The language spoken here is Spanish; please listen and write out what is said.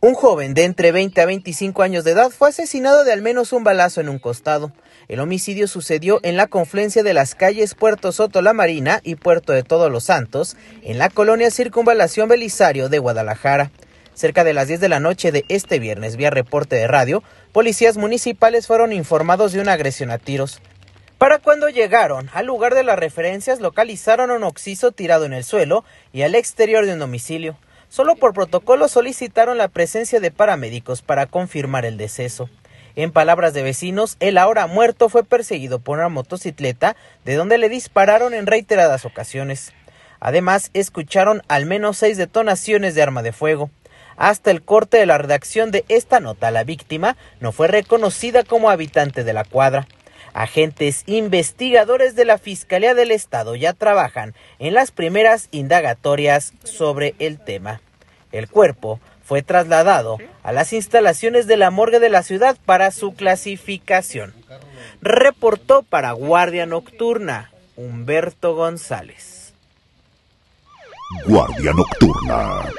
Un joven de entre 20 a 25 años de edad fue asesinado de al menos un balazo en un costado. El homicidio sucedió en la confluencia de las calles Puerto Soto La Marina y Puerto de Todos los Santos, en la colonia Circunvalación Belisario de Guadalajara. Cerca de las 10 de la noche de este viernes, vía reporte de radio, policías municipales fueron informados de una agresión a tiros. Para cuando llegaron al lugar de las referencias, localizaron un oxiso tirado en el suelo y al exterior de un domicilio. Solo por protocolo solicitaron la presencia de paramédicos para confirmar el deceso. En palabras de vecinos, el ahora muerto fue perseguido por una motocicleta de donde le dispararon en reiteradas ocasiones. Además, escucharon al menos seis detonaciones de arma de fuego. Hasta el corte de la redacción de esta nota, la víctima no fue reconocida como habitante de la cuadra. Agentes investigadores de la Fiscalía del Estado ya trabajan en las primeras indagatorias sobre el tema. El cuerpo fue trasladado a las instalaciones de la morgue de la ciudad para su clasificación. Reportó para Guardia Nocturna Humberto González. Guardia Nocturna.